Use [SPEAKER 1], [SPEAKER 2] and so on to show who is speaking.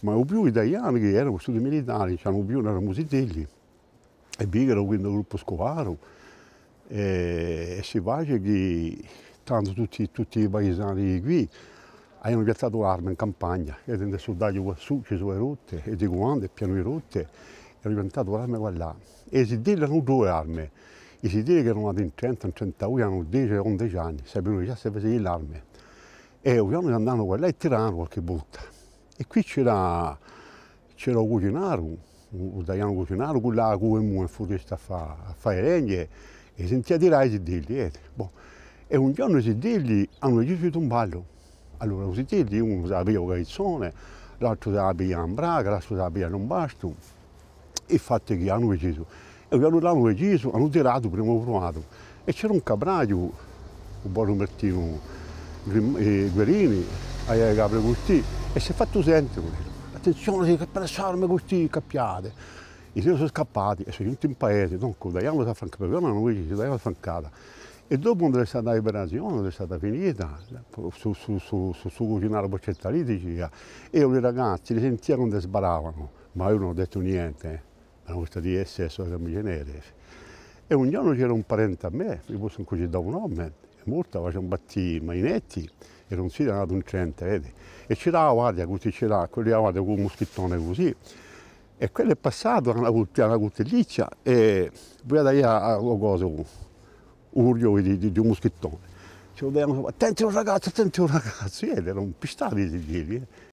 [SPEAKER 1] ma ho più italiani che erano stati militari, c'erano diciamo, più, erano musitelli, e Bigaro, quindi il gruppo scovaro, e, e si dice che tanto tutti, tutti, i paesani qui hanno piazzato l'arma in campagna, e nel soldato quassù ci sono rotte, e di guante, piano rotte, e hanno piantato l'arma qua là. E si dicono due armi, e si dice che erano in 30, in 31, hanno 10, 11 anni, sapevano già se facevi l'arma. E ovviamente andavano qua là e tirano qualche volta. E qui c'era, c'era un cucinario, un italiano cucinario, quello che aveva in foresta a fare legna, e sentì di là i sidelli. Eh. Boh. E un giorno i sidelli hanno deciso un ballo. Allora i sidelli, uno sapeva Caizzone, l'altro sapeva Ambraga, l'altro sapeva Lombasto. E fatto che hanno deciso. E quando l'hanno deciso, hanno tirato prima provato. E c'era un capraio, un buon Martino eh, Guerini, a Capre Curtì, e si è fatto sentire quello. Attenzione, che pressarmi questi cappiate. I sono scappati e sono giunti in paese, dunque daiamo la francata, perché non noi si daiamo la francata. E dopo quando è stata la liberazione, è stata finita, su, su, su, su, su cucinare la boccetta lì, diceva, io i ragazzi li sentia quando sbaravano, ma io non ho detto niente, eh. erano stati SS, sono camicie nere. E un giorno c'era un parente a me, mi posso così da un nome, multa, facevano battere i mainetti e considerano un cento, vedi? E c'era la guardia così, c'era quella guardia con un moschettone così. E quello è passato, era una, una cortelliccia e poi da lì a, cosa, un urlo di, di, di, un moschettone. Ci vedevano, ragazzo, ragazzi, un ragazzi, ed erano pistati i sigilli. Eh.